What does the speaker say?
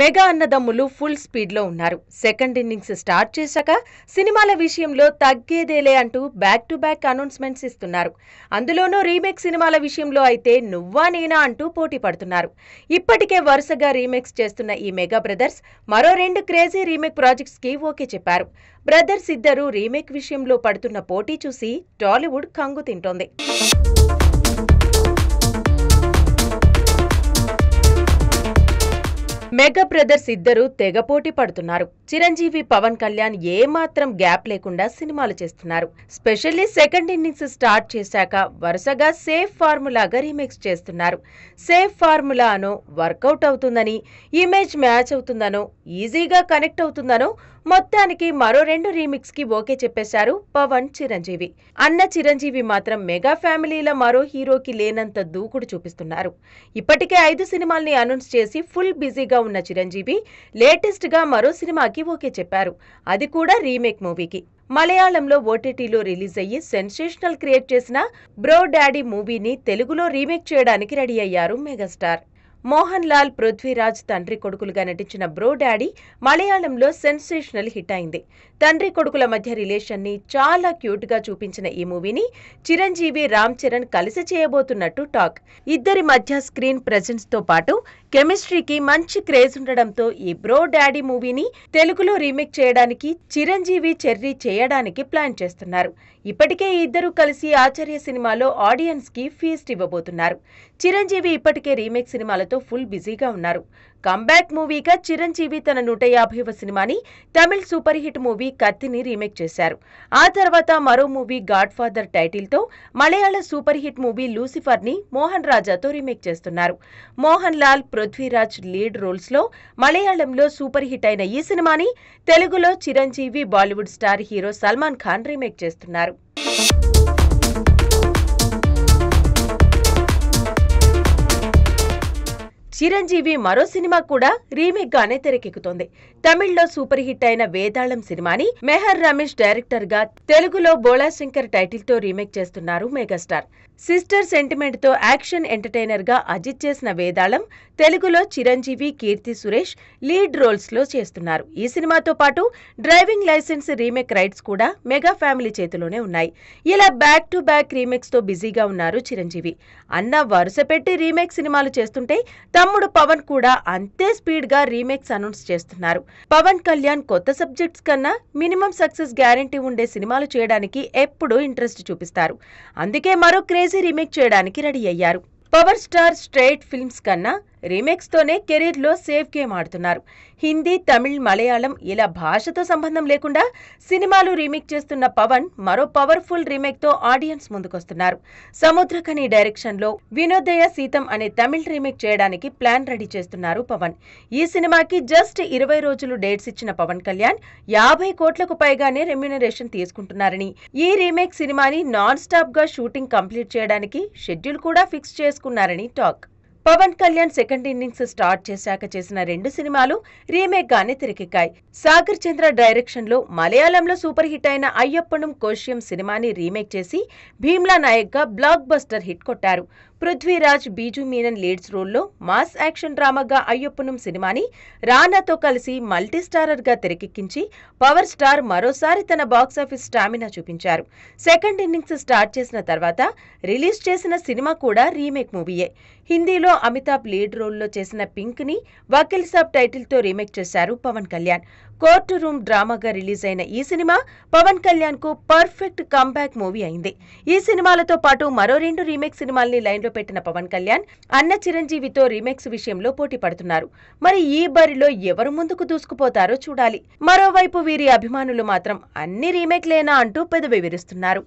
mega అన్నదమ్ములు full స్పీడ్లో ఉన్నారు సెకండ్ ఇన్నింగ్స్ స్టార్ట్ చేశాక సినిమాల విషయంలో తగ్గేదేలే అంటూ బ్యాక్ టు బ్యాక్ అనౌన్స్మెంట్స్ ఇస్తున్నారు అందులోనూ రీమేక్ సినిమాల విషయంలో అయితే నువ్వా నేనా అంటూ పోటీ పడుతున్నారు ఇప్పటికే వరుసగా రీమేక్స్ చేస్తున్న ఈ మెగా బ్రదర్స్ మరో రెండు క్రేజీ రీమేక్ ప్రాజెక్ట్స్కి ఓకే చెప్పారు బ్రదర్స్ ఇద్దరు రీమేక్ విషయంలో పడుతున్న పోటీ చూసి టాలీవుడ్ కంగు తింటోంది మెగా బ్రదర్స్ ఇద్దరు తెగపోటీ పడుతున్నారు చిరంజీవి పవన్ కళ్యాణ్ ఏమాత్రం గ్యాప్ లేకుండా సినిమాలు చేస్తున్నారు స్పెషల్లీ సెకండ్ ఇన్నింగ్స్ స్టార్ట్ చేశాక వరుసగా సేఫ్ ఫార్ములాగా రీమేక్స్ చేస్తున్నారు సేఫ్ ఫార్ములా అనో వర్కౌట్ అవుతుందని ఇమేజ్ మ్యాచ్ అవుతుందనో ఈజీగా కనెక్ట్ అవుతుందనో మొత్తానికి మరో రెండు రీమిక్స్ కి ఓకే చెప్పేశారు పవన్ చిరంజీవి అన్న చిరంజీవి మాత్రం మెగా ఫ్యామిలీల మరో హీరోకి లేనంత దూకుడు చూపిస్తున్నారు ఇప్పటికే ఐదు సినిమాల్ని అనౌన్స్ చేసి ఫుల్ బిజీగా ఉన్న చిరంజీవి గా మరో సినిమాకి ఓకే చెప్పారు అది కూడా రీమేక్ మూవీకి మలయాళంలో ఓటీటీలో రిలీజ్ అయ్యి సెన్సేషనల్ క్రియేట్ చేసిన బ్రో డాడీ మూవీని తెలుగులో రీమేక్ చేయడానికి రెడీ అయ్యారు మెగాస్టార్ మోహన్ లాల్ పృథ్వీరాజ్ తండ్రి కొడుకులుగా నటించిన బ్రో డాడీ మలయాళంలో సెన్సేషనల్ హిట్ అయింది తండ్రి కొడుకుల మధ్య రిలేషన్ని చాలా క్యూట్గా చూపించిన ఈ మూవీని చిరంజీవి రామ్ చరణ్ కలిసి చేయబోతున్నట్టు టాక్ ఇద్దరి మధ్య స్క్రీన్ తో పాటు కెమిస్ట్రీకి మంచి క్రేజ్ ఉండడంతో ఈ బ్రో డాడీ మూవీని తెలుగులో రీమేక్ చేయడానికి చిరంజీవి చెర్రీ చేయడానికి ప్లాన్ చేస్తున్నారు ఇప్పటికే ఇద్దరు కలిసి ఆచార్య సినిమాలో ఆడియన్స్ కి ఫీస్ట్ ఇవ్వబోతున్నారు చిరంజీవి ఇప్పటికే రీమేక్ సినిమాలతో ఫుల్ బిజీగా ఉన్నారు కంబ్యాక్ మూవీగా చిరంజీవి తన నూట యాభైవ సినిమాని తమిళ్ సూపర్ హిట్ మూవీ కత్తిని రీమేక్ చేశారు ఆ తర్వాత మరో మూవీ గాడ్ ఫాదర్ టైటిల్తో మలయాళ సూపర్ హిట్ మూవీ లూసిఫర్ ని మోహన్ రాజాతో రీమేక్ చేస్తున్నారు మోహన్ లాల్ పృథ్వీరాజ్ లీడ్ రోల్స్లో మలయాళంలో సూపర్ హిట్ అయిన ఈ సినిమాని తెలుగులో Chiranjeevi Bollywood star hero Salman Khan remake చేస్తున్నారు చిరంజీవి మరో సినిమా కూడా రీమేక్ గానే తెరకెక్కుతోంది తమిళ్లో సూపర్ హిట్ అయిన వేదాళం సినిమాని మెహర్ రమేష్ డైరెక్టర్ గా తెలుగులో బోళాశంకర్ టైటిల్ తో రీమేక్ చేస్తున్నారు మెగాస్టార్ సిస్టర్ సెంటిమెంట్ తో యాక్షన్ ఎంటర్టైనర్ గా అజిత్ చేసిన వేదాళం తెలుగులో చిరంజీవి కీర్తి సురేష్ లీడ్ రోల్స్ లో చేస్తున్నారు ఈ సినిమాతో పాటు డ్రైవింగ్ లైసెన్స్ రీమేక్ రైట్స్ కూడా మెగా ఫ్యామిలీ చేతిలోనే ఉన్నాయి ఇలా బ్యాక్ టు బ్యాక్ రీమేక్స్ తో బిజీగా ఉన్నారు చిరంజీవి అన్న వరుస పెట్టి రీమేక్ సినిమాలు చేస్తుంటే తమ తమ్ముడు పవన్ కూడా అంతే స్పీడ్ గా రీమేక్స్ అనౌన్స్ చేస్తున్నారు పవన్ కళ్యాణ్ కొత్త సబ్జెక్ట్స్ కన్నా మినిమం సక్సెస్ గ్యారంటీ ఉండే సినిమాలు చేయడానికి ఎప్పుడూ ఇంట్రెస్ట్ చూపిస్తారు అందుకే మరో క్రేజీ రీమేక్ చేయడానికి రెడీ అయ్యారు పవర్ స్టార్ స్ట్రేట్ ఫిల్మ్స్ కన్నా రీమేక్స్తోనే కెరీర్లో సేఫ్ గేమ్ ఆడుతున్నారు హిందీ తమిళ్ మలయాళం ఇలా భాషతో సంబంధం లేకుండా సినిమాలు రీమేక్ చేస్తున్న పవన్ మరో పవర్ఫుల్ రీమేక్తో ఆడియన్స్ ముందుకొస్తున్నారు సముద్రకని డైరెక్షన్లో వినోదయ సీతం అనే తమిళ్ రీమేక్ చేయడానికి ప్లాన్ రెడీ చేస్తున్నారు పవన్ ఈ సినిమాకి జస్ట్ ఇరవై రోజులు డేట్స్ ఇచ్చిన పవన్ కళ్యాణ్ యాభై కోట్లకు పైగానే రెమ్యునరేషన్ తీసుకుంటున్నారని ఈ రీమేక్ సినిమాని నాన్ స్టాప్గా షూటింగ్ కంప్లీట్ చేయడానికి షెడ్యూల్ కూడా ఫిక్స్ చేసుకున్నారని talk Pawan Kalyan second innings start చేశాక చేసిన రెండు సినిమాలు రీమేక్ గానే తెరకెక్కాయి సాగర్ చంద్ర డైరెక్షన్ లో మలయాళంలో సూపర్ హిట్ అయిన అయ్యప్పనం కోశ్యం సినిమాని రీమేక్ చేసి భీమ్లా నాయక్ గా బ్లాక్ బస్టర్ హిట్ కొట్టారు పృథ్వీరాజ్ బీజు మీనన్ లీడ్స్ రోల్లో మాస్ యాక్షన్ డ్రామాగా అయ్యప్పనం సినిమాని రానాతో కలిసి మల్టీస్టారర్ గా తెరకెక్కించి పవర్ స్టార్ మరోసారి తన బాక్సాఫీస్ స్టామినా చూపించారు సెకండ్ ఇన్నింగ్స్ స్టార్ట్ చేసిన తర్వాత రిలీజ్ చేసిన సినిమా కూడా రీమేక్ మూవీయే హిందీలో అమితాబ్ లీడ్ రోల్లో చేసిన పింక్ ని వకీల్ సాబ్ టైటిల్ తో రీమేక్ చేశారు పవన్ కళ్యాణ్ కోర్టు రూమ్ డ్రామాగా రిలీజ్ అయిన ఈ సినిమా పవన్ కళ్యాణ్ కు పర్ఫెక్ట్ కంబ్యాక్ మూవీ అయింది ఈ సినిమాలతో పాటు మరో రెండు రీమేక్ సినిమాల్ని లైన్లో పెట్టిన పవన్ కళ్యాణ్ అన్న చిరంజీవితో రీమేక్స్ విషయంలో పోటీ పడుతున్నారు మరి ఈ బరిలో ఎవరు ముందుకు దూసుకుపోతారో చూడాలి మరోవైపు వీరి అభిమానులు మాత్రం అన్ని రీమేక్లేనా అంటూ పెదవి విరుస్తున్నారు